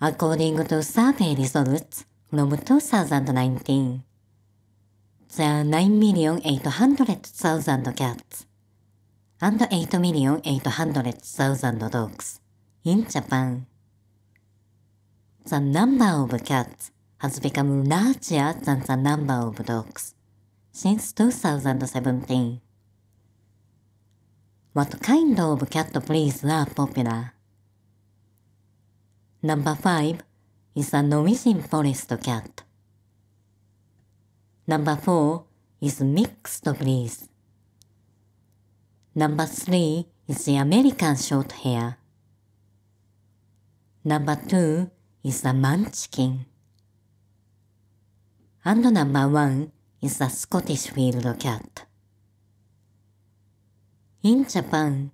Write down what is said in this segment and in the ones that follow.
according to survey results from 2019. There are 9,800,000 cats and 8,800,000 dogs in Japan. The number of cats has become larger than the number of dogs since 2017. What kind of cat breeds are popular? Number 5 is a Norwegian forest cat. Number 4 is mixed breed. Number 3 is the American short hair. Number 2 is the munchkin. And number 1 is the Scottish field cat. In Japan,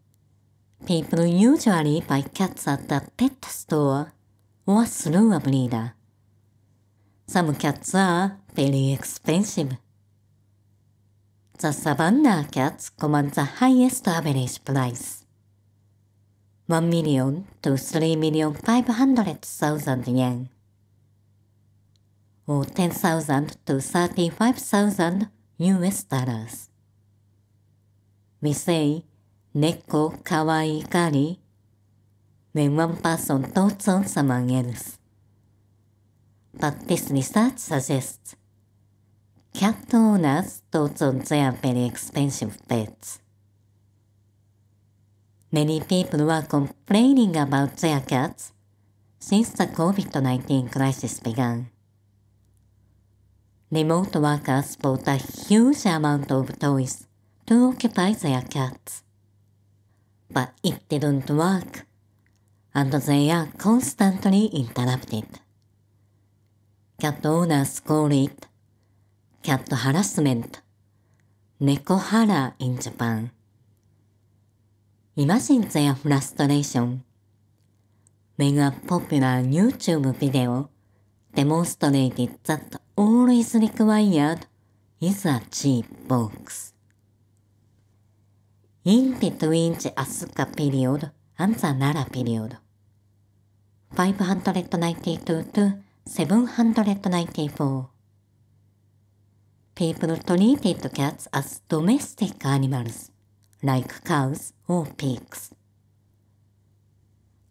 People usually buy cats at the pet store or through a breeder. Some cats are very expensive. The Savannah cats command the highest average price. 1 million to 3 million 500,000 yen. Or 10,000 to 35,000 US dollars. We say 猫かわいがり、de one person thoughts o m e o n e else. But this research suggests cat owners t h o u t s on their very expensive pets. Many people were complaining about their cats since the COVID-19 crisis began. Remote workers bought a huge amount of toys to occupy their cats. but it didn't work, and they are constantly interrupted. Cat owners call it cat harassment, 猫ハラ in Japan. Imagine their frustration. Mega popular YouTube video demonstrated that all is required is a cheap box. in between the Asuka period and the Nara period. 592 to 794. People treated cats as domestic animals, like cows or pigs.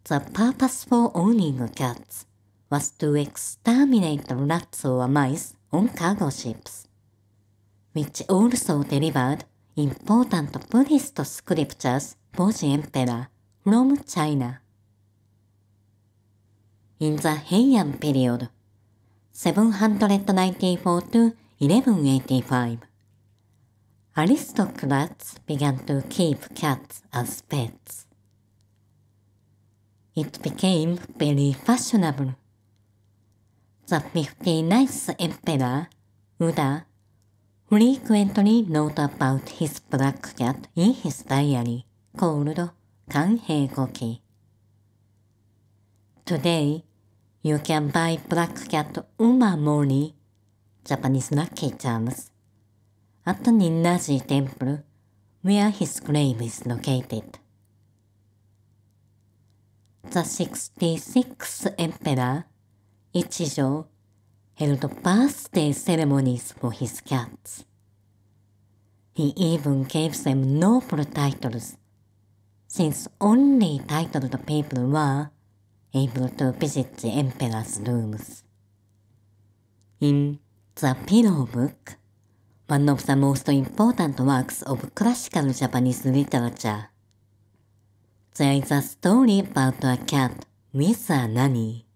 The purpose for owning cats was to exterminate rats or mice on cargo ships, which also delivered important Buddhist scriptures for the emperor from China. In the Heian period, 794 to 1185, aristocrats began to keep cats as pets. It became very fashionable. The 59th emperor, Uda, frequently wrote about his black cat in his diary called 関閉呼吸 Today, you can buy black cat umamori, Japanese lucky charms, at the Ninnaji temple where his grave is located. The 66th emperor, Ichijo held birthday ceremonies for his cats. He even gave them noble titles, since only titled people were able to visit the emperor's rooms. In The Pillow Book, one of the most important works of classical Japanese literature, there is a story about a cat with a nanny.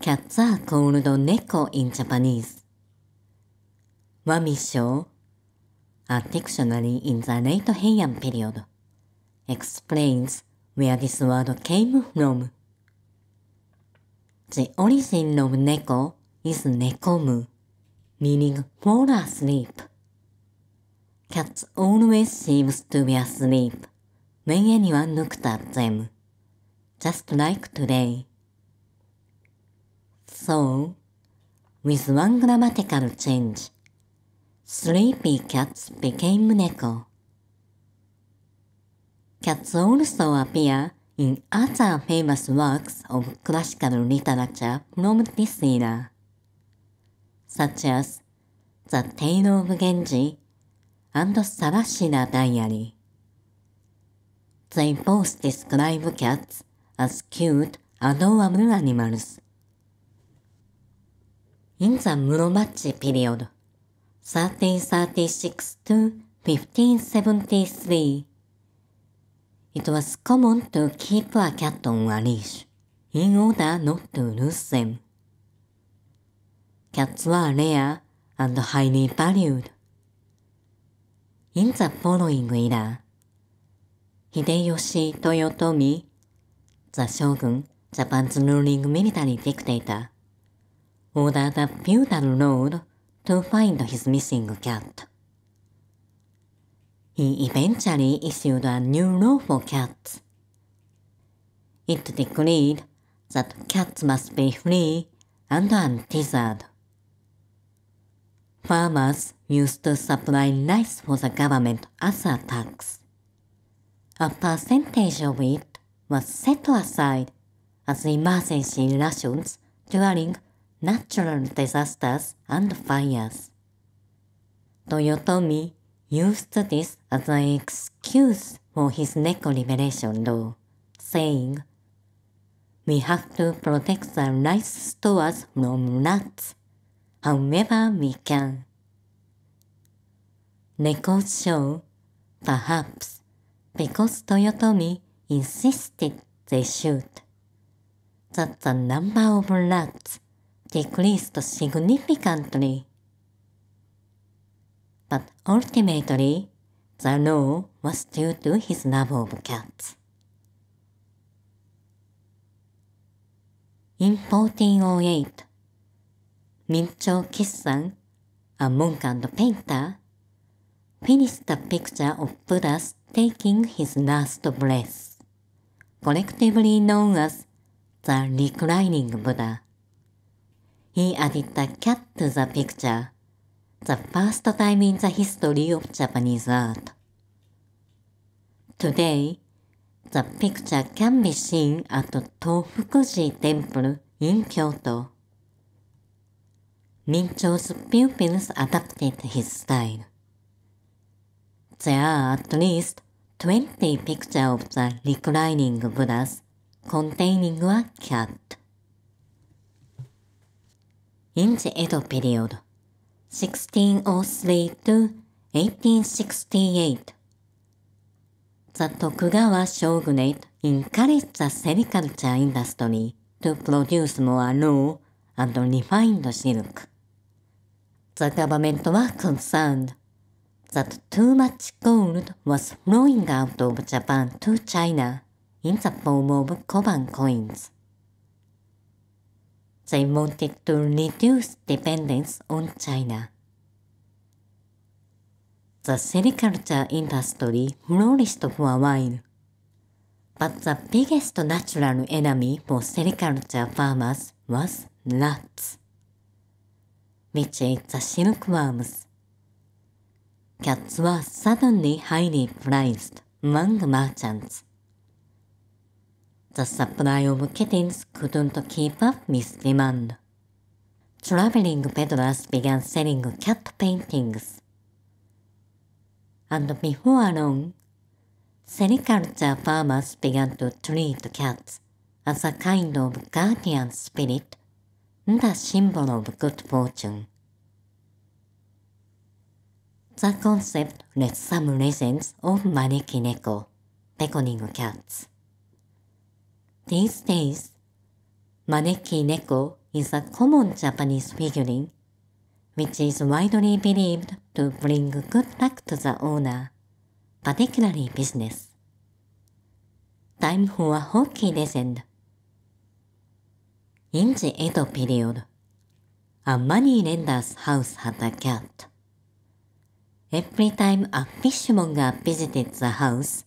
Cats are called neko in Japanese. Wamisho, a dictionary in the late Heian period, explains where this word came from. The origin of neko is nekomu, meaning fall asleep. Cats always seems to be asleep when anyone looked at them, just like today. So, with one grammatical change, sleepy cats became neko. Cats also appear in other famous works of classical literature from this era, such as The Tale of Genji and Sarashina Diary. They both describe cats as cute, adorable animals. in the Muromachi period 1336 to 1573. It was common to keep a cat on a leash in order not to lose them. Cats were rare and highly valued. In the following era, Hideyoshi Toyotomi, the shogun, Japan's ruling military dictator, ordered the feudal lord to find his missing cat. He eventually issued a new law for cats. It decreed that cats must be free and untethered. Farmers used to supply rice for the government as a tax. A percentage of it was set aside as emergency rations during natural disasters and fires. Toyotomi used this as an excuse for his Neko Liberation Law, saying, We have to protect the rice stores from rats, however we can. Neko show, perhaps, because Toyotomi insisted they should, that the number of rats decreased significantly. But ultimately, the law was due to his love of cats. In 1408, Mincho Kissan, a monk and painter, finished the picture of Buddha's taking his last breath, collectively known as the Reclining Buddha. he added the cat to the picture, the first time in the history of Japanese art. Today, the picture can be seen at Tofukuji Temple in Kyoto. Mincho's pupils adapted his style. There are at least 20 pictures of the reclining Buddhas containing a cat. in the Edo period, 1603 to 1868. The Tokugawa shogunate encouraged the sericulture industry to produce more raw and refined silk. The government was concerned that too much gold was flowing out of Japan to China in the form of Koban coins. They wanted to reduce dependence on China. The sericulture industry flourished for a while, but the biggest natural enemy for sericulture farmers was rats, which ate the silkworms. Cats were suddenly highly prized among merchants. The supply of kittens couldn't keep up with demand. Traveling peddlers began selling cat paintings. And before long, sericulture farmers began to treat cats as a kind of guardian spirit and a symbol of good fortune. The concept led some legends of maneki neko, p e c k o n i n g cats. These days, Maneki Neko is a common Japanese figurine, which is widely believed to bring good luck to the owner, particularly business. Time for a hockey legend. In the Edo period, a money lender's house had a cat. Every time a fishmonger visited the house,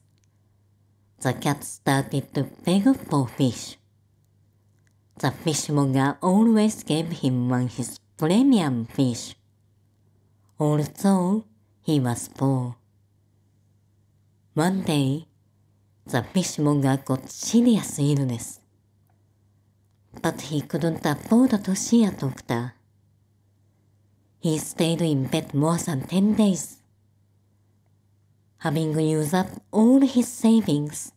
the cat started to beg for fish. The fishmonger always gave him one his premium fish, although he was poor. One day, the fishmonger got serious illness, but he couldn't afford to see a doctor. He stayed in bed more than ten days. Having used up all his savings,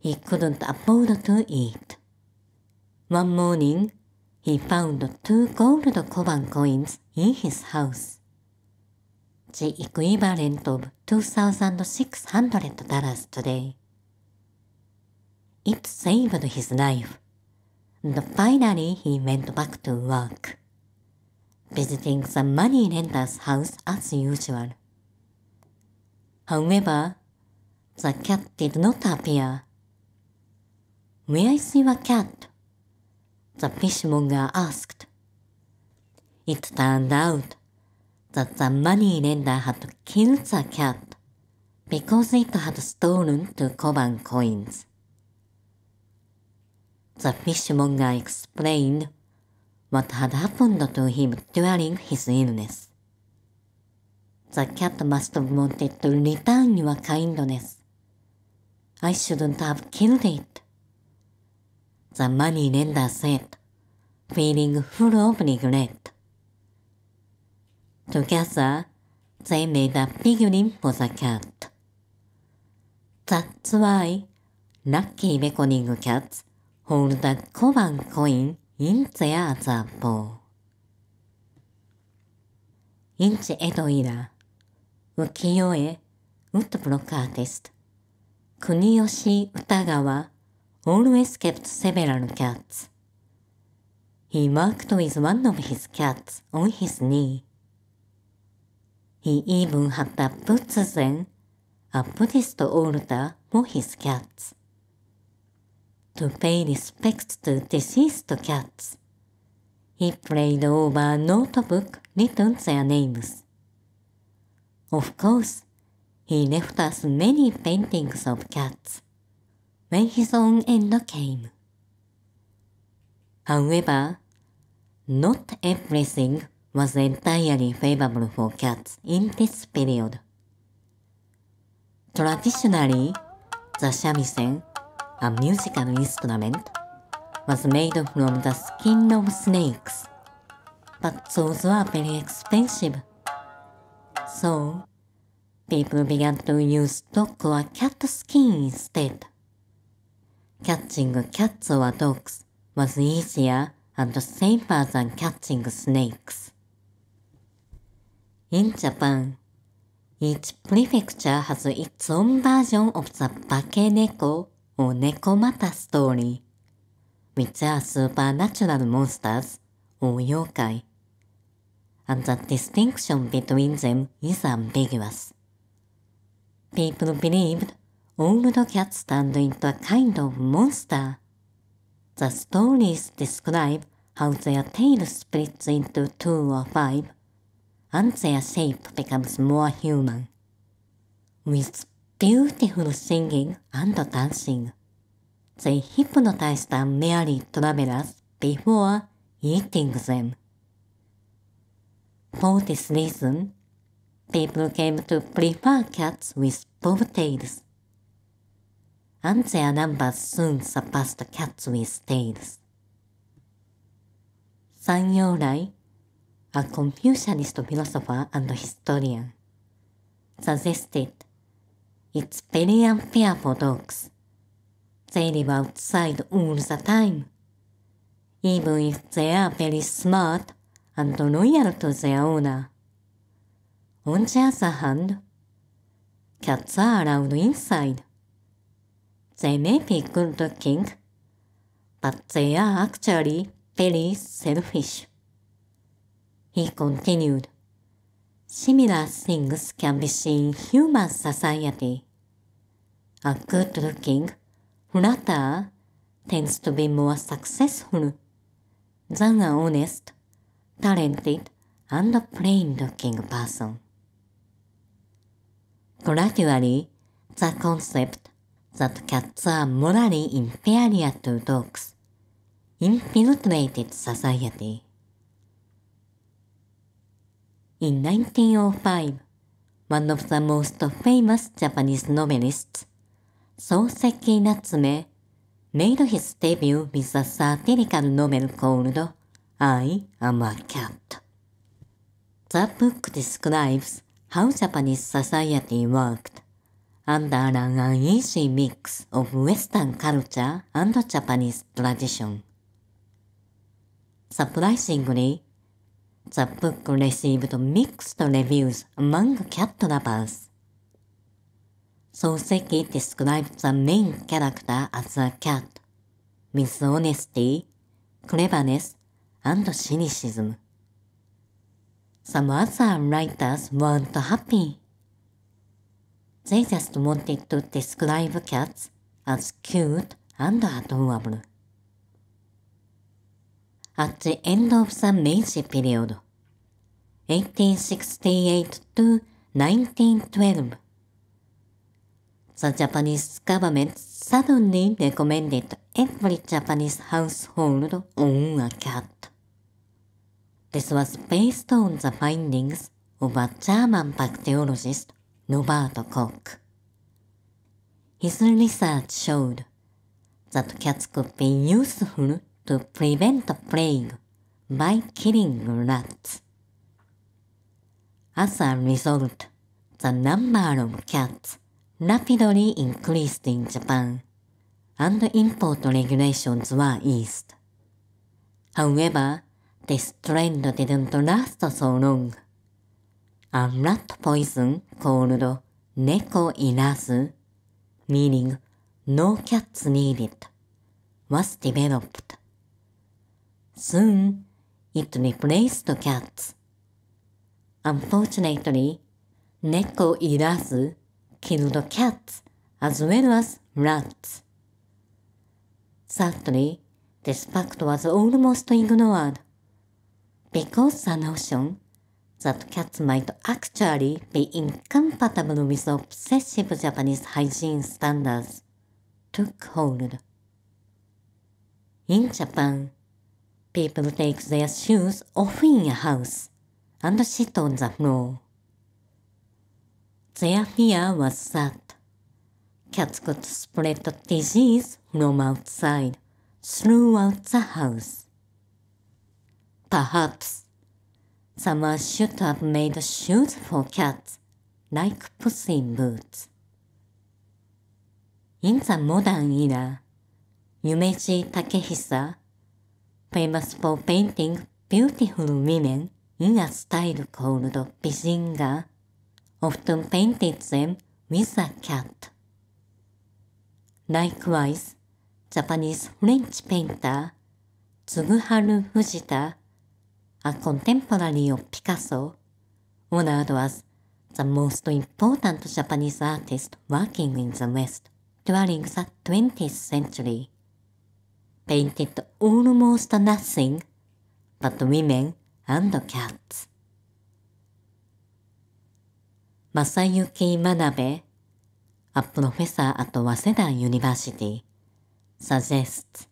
he couldn't afford to eat. One morning, he found two gold koban coins in his house. The equivalent of 2,600 dollars today. It saved his life, and finally he went back to work, visiting s o m e money lender's house as usual. However, the cat did not appear. Where is your cat? The fishmonger asked. It turned out that the money lender had killed the cat because it had stolen two c o b a n coins. The fishmonger explained what had happened to him during his illness. The cat must have wanted to return your kindness. I shouldn't have killed it. The money lender said, feeling full of regret. Together, they made a figurine for the cat. That's why lucky reckoning cats hold c o m m o n coin in their other b a w インチエドイラ浮世絵、ウッドブロックアーティスト、国吉歌川、always kept several cats. He worked with one of his cats on his knee. He even had a b u t d Zen, a Buddhist altar for his cats. To pay respect to deceased cats, he p l a y e d over a notebook written their names. Of course, he left us many paintings of cats when his own end came. However, not everything was entirely favorable for cats in this period. Traditionally, the shamisen, a musical instrument, was made from the skin of snakes, but those were very expensive So, people began to use dog or cat skin instead. Catching cats or dogs was easier and safer than catching snakes. In Japan, each prefecture has its own version of the Bakeneko or Nekomata story, which are supernatural monsters or yokai and the distinction between them is ambiguous. People believed old cats turned into a kind of monster. The stories describe how their tail splits into two or five, and their shape becomes more human. With beautiful singing and dancing, they hypnotized t n merry travelers before eating them. For this reason, people came to prefer cats with bob tails. And their numbers soon surpassed cats with tails. 三陽来 a Confucianist philosopher and historian, suggested it's very unfair for dogs. They live outside all the time. Even if they are very smart a n t o n u j a n t e ż e a w n a Unċa s a h a n d k a t z a r a u d inside. Zeme p i k l u n king. p a t h e y a actually very selfish. He continued. Similar things can be seen in human society. A good looking hunata tends to be more successful than an honest talented and plain-looking person. Gradually, the concept that cats are morally inferior to dogs infiltrated society. In 1905, one of the most famous Japanese novelists, Soseki Natsume, made his debut with a satirical novel called I am a cat. The book describes how Japanese society worked under an uneasy mix of Western culture and Japanese tradition. Surprisingly, the book received mixed reviews among cat lovers. Soseki d e s c r i b e s the main character as a cat, with honesty, cleverness, and cynicism. Some other writers weren't happy. They just wanted to describe cats as cute and adorable. At the end of the Meiji period, 1868 to 1912, the Japanese government suddenly recommended every Japanese household own a cat. This was based on the findings of a German bacteriologist, Norbert Koch. His research showed that cats could be useful to prevent plague by killing rats. As a result, the number of cats rapidly increased in Japan, and import regulations were eased. However, This trend didn't last so long. A rat poison called Neko i r a s meaning no cats needed, was developed. Soon, it replaced cats. Unfortunately, Neko i r a s killed cats as well as rats. Sadly, this fact was almost ignored. because the notion that cats might actually be incompatible with obsessive Japanese hygiene standards took hold. In Japan, people take their shoes off in a house and sit on the floor. Their fear was that cats could spread disease from outside throughout the house. perhaps. s o m n e r should have made shoes for cats, like pussy boots. In the modern era, Yumeji Takehisa, famous for painting beautiful women in a style called Bijinga, often painted them with a cat. Likewise, Japanese French painter Tsuguharu Fujita a contemporary of Picasso, Woodard was the most important Japanese artist working in the West during the 20th century. Painted almost nothing but women and cats. Masayuki Manabe, a professor at Waseda University, suggests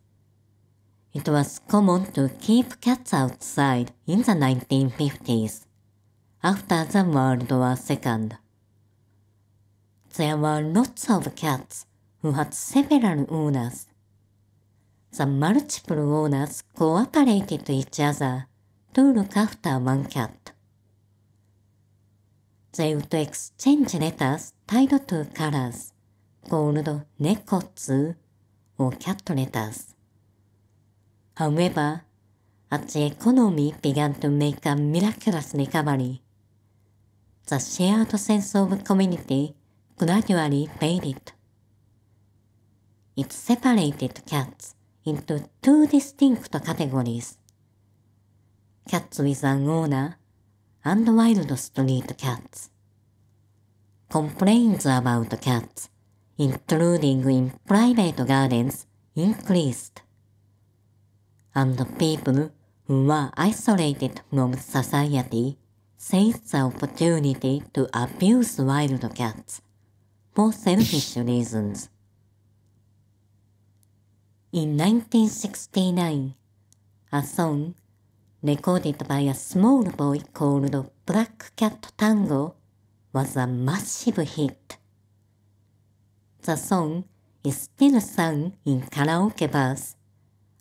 It was common to keep cats outside in the 1950s, after the World War II. There were lots of cats who had several owners. The multiple owners cooperated each other to look after one cat. They would exchange letters tied to colors, called nekots or cat letters. However, as the economy began to make a miraculous recovery, the shared sense of community gradually faded. It separated cats into two distinct categories. Cats with an owner and wild street cats. Complaints about cats, i n t r u d i n g in private gardens, increased. and people who are isolated from society seize the opportunity to abuse wild cats for selfish reasons. In 1969, a song recorded by a small boy called Black Cat Tango was a massive hit. The song is still sung in karaoke bars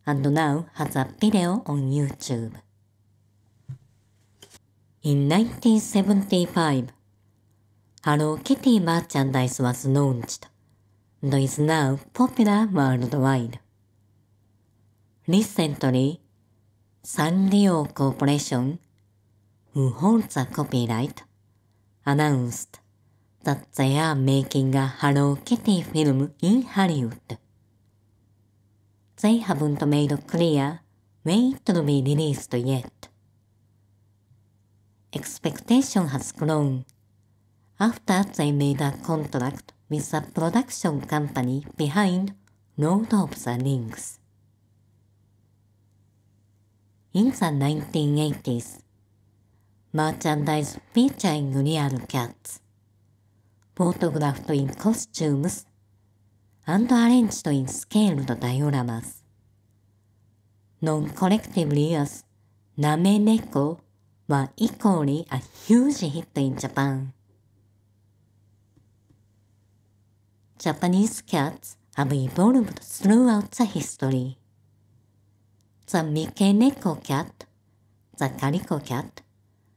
and now has a video on YouTube. In 1975, Hello Kitty merchandise was launched and is now popular worldwide. Recently, Sanrio Corporation, who holds a copyright, announced that they are making a Hello Kitty film in Hollywood. they haven't made clear when it will be released yet. Expectation has grown after they made a contract with a production company behind Lord of the Rings. In the 1980s, merchandise featuring real cats, photographed in costumes and arranged in scaled dioramas. k Non-collectively w as Nameneko は equally a huge hit in Japan. Japanese cats have evolved throughout the history. The Mikeneko cat, the k a r i k o cat,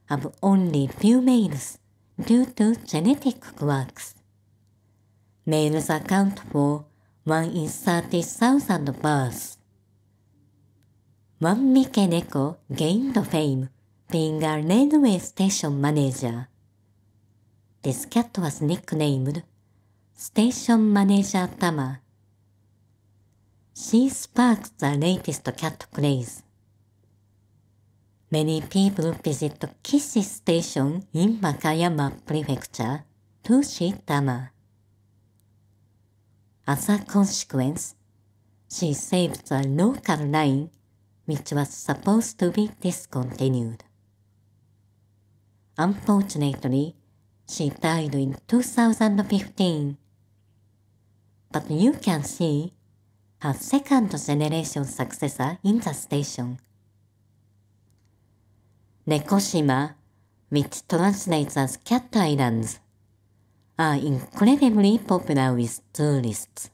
have only few males due to genetic quirks. males account for 1 in 30,000 births. One Mikeneko gained fame being a railway station manager. This cat was nicknamed Station Manager Tama. She sparked the latest cat craze. Many people visit Kishi Station in m a k a y a m a Prefecture to see Tama. As a consequence, she saved the local line which was supposed to be discontinued. Unfortunately, she died in 2015. But you can see her second generation successor in the station. Nekoshima, which translates as Cat Islands. are incredibly popular with tourists.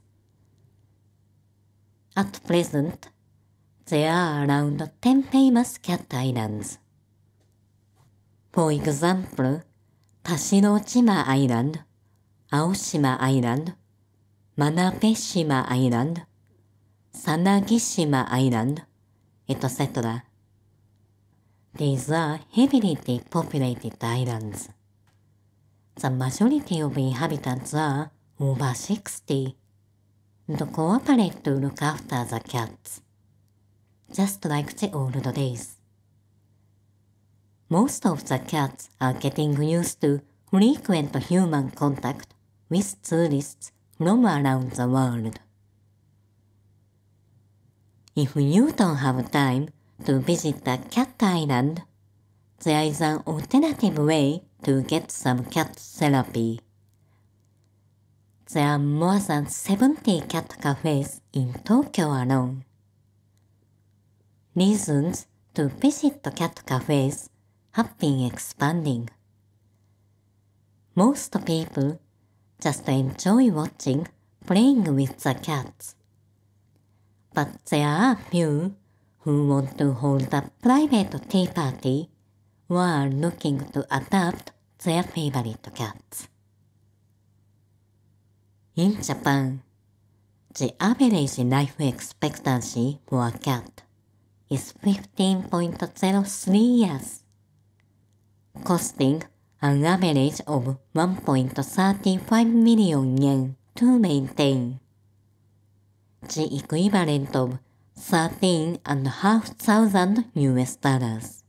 At present, there are around 10 famous cat islands. For example, Tashinochima Island, Aoshima Island, Manabeshima Island, Sanagishima Island, etc. These are heavily populated islands. The majority of inhabitants are over 60. The cooperate to look after the cats. Just like the old days. Most of the cats are getting used to frequent human contact with tourists from around the world. If you don't have time to visit the cat island, there is an alternative way to get some cat therapy. There are more than 70 cat cafes in Tokyo alone. Reasons to visit the cat cafes have been expanding. Most people just enjoy watching playing with the cats. But there are few who want to hold a private tea party or are looking to adopt their favorite c a t In Japan, the average life expectancy for a cat is 15.03 years, costing an average of 1.35 million yen to maintain. The equivalent of 13,500 US dollars.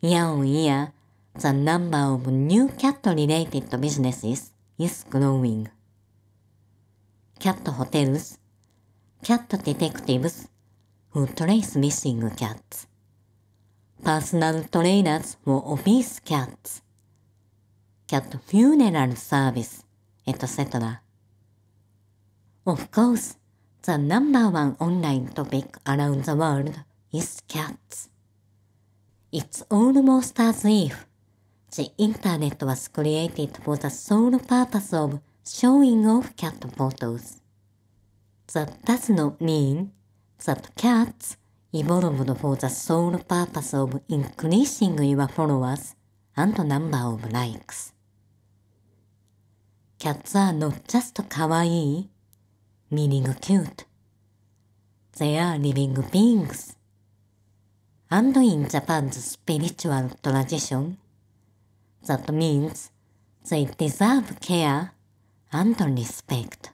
Year on year, The number of new cat-related businesses is growing. Cat hotels, cat detectives who trace missing cats, personal trainers for obese cats, cat funeral service, etc. Of course, the number one online topic around the world is cats. It's almost as if The internet was created for the sole purpose of showing off cat photos. That does not mean that cats evolved for the sole purpose of increasing your followers and number of likes. Cats are not just kawaii, meaning cute. They are living beings. And in Japan's spiritual tradition, That means they deserve care and respect.